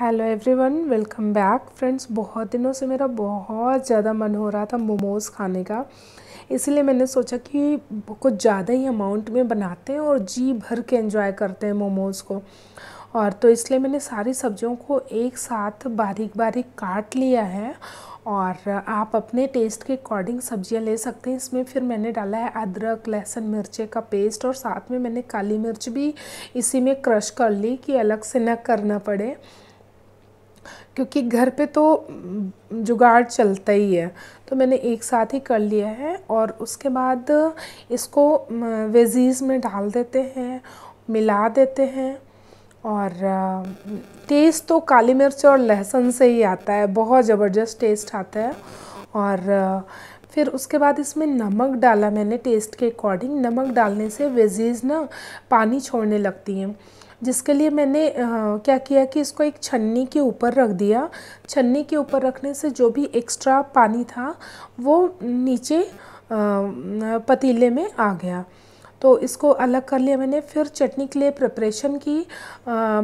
hello everyone welcome back friends बहुत दिनों से मेरा बहुत ज़्यादा मन हो रहा था मोमोज़ खाने का इसलिए मैंने सोचा कि कुछ ज़्यादा ही अमाउंट में बनाते हैं और जी भर के एंजॉय करते हैं मोमोज़ को और तो इसलिए मैंने सारी सब्जियों को एक साथ बारीक बारीक काट लिया है और आप अपने टेस्ट के अकॉर्डिंग सब्जियां ले सकते हैं इसमें फिर मैंने डाला है अदरक लहसुन मिर्चे का पेस्ट और साथ में मैंने काली मिर्च भी इसी में क्रश कर ली कि अलग से न करना पड़े क्योंकि घर पे तो जुगाड़ चलता ही है तो मैंने एक साथ ही कर लिया है और उसके बाद इसको वेजीज़ में डाल देते हैं मिला देते हैं और टेस्ट तो काली मिर्च और लहसुन से ही आता है बहुत ज़बरदस्त टेस्ट आता है और फिर उसके बाद इसमें नमक डाला मैंने टेस्ट के अकॉर्डिंग नमक डालने से वेजीज़ ना पानी छोड़ने लगती हैं जिसके लिए मैंने क्या किया कि इसको एक छन्नी के ऊपर रख दिया छन्नी के ऊपर रखने से जो भी एक्स्ट्रा पानी था वो नीचे पतीले में आ गया तो इसको अलग कर लिया मैंने फिर चटनी के लिए प्रिपरेशन की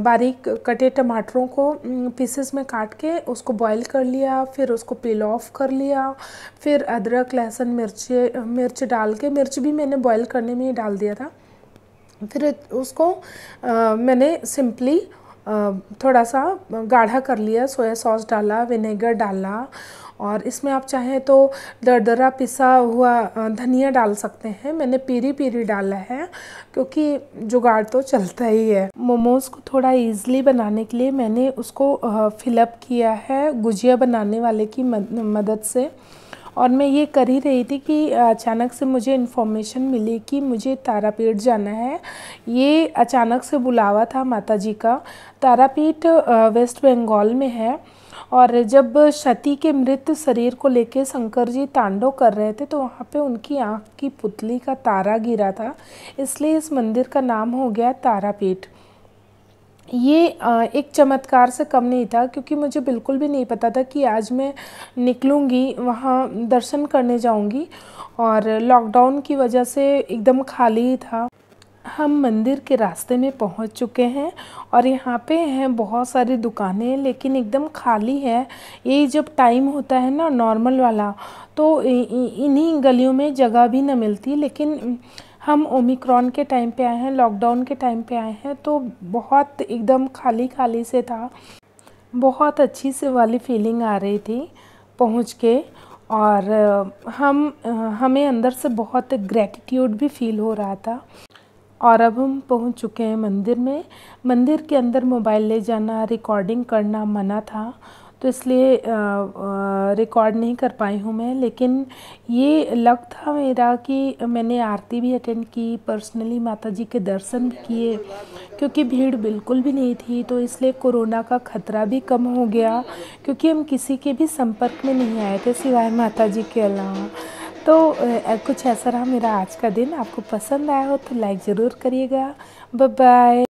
बारीक कटे टमाटरों को पीसेस में काट के उसको बॉईल कर लिया फिर उसको पील ऑफ कर लिया फिर अदरक लहसुन मिर्च मिर्च डाल के मिर्च भी मैंने बॉईल करने में ही डाल दिया था फिर उसको आ, मैंने सिंपली थोड़ा सा गाढ़ा कर लिया सोया सॉस डाला विनेगर डाला और इसमें आप चाहें तो दरदरा पिसा हुआ धनिया डाल सकते हैं मैंने पीरी पीरी डाला है क्योंकि जुगाड़ तो चलता ही है मोमोज़ को थोड़ा इजीली बनाने के लिए मैंने उसको फिलअप किया है गुजिया बनाने वाले की मदद से और मैं ये कर ही रही थी कि अचानक से मुझे इन्फॉर्मेशन मिली कि मुझे तारापीठ जाना है ये अचानक से बुलावा था माता जी का तारापीठ वेस्ट बंगाल में है और जब सती के मृत शरीर को लेके शंकर जी तांडव कर रहे थे तो वहाँ पे उनकी आँख की पुतली का तारा गिरा था इसलिए इस मंदिर का नाम हो गया तारापीठ ये एक चमत्कार से कम नहीं था क्योंकि मुझे बिल्कुल भी नहीं पता था कि आज मैं निकलूँगी वहाँ दर्शन करने जाऊँगी और लॉकडाउन की वजह से एकदम खाली ही था हम मंदिर के रास्ते में पहुंच चुके हैं और यहाँ पे हैं बहुत सारी दुकानें लेकिन एकदम खाली है ये जब टाइम होता है ना नॉर्मल वाला तो इन्हीं गलियों में जगह भी ना मिलती लेकिन हम ओमिक्रॉन के टाइम पे आए हैं लॉकडाउन के टाइम पे आए हैं तो बहुत एकदम खाली खाली से था बहुत अच्छी से वाली फीलिंग आ रही थी पहुंच के और हम हमें अंदर से बहुत ग्रैटिट्यूड भी फील हो रहा था और अब हम पहुंच चुके हैं मंदिर में मंदिर के अंदर मोबाइल ले जाना रिकॉर्डिंग करना मना था तो इसलिए रिकॉर्ड नहीं कर पाई हूँ मैं लेकिन ये लग था मेरा कि मैंने आरती भी अटेंड की पर्सनली माता जी के दर्शन भी किए क्योंकि भीड़ बिल्कुल भी नहीं थी तो इसलिए कोरोना का ख़तरा भी कम हो गया क्योंकि हम किसी के भी संपर्क में नहीं आए थे सिवाय माता जी के अलावा तो कुछ ऐसा रहा मेरा आज का दिन आपको पसंद आया हो तो लाइक ज़रूर करिएगा बाय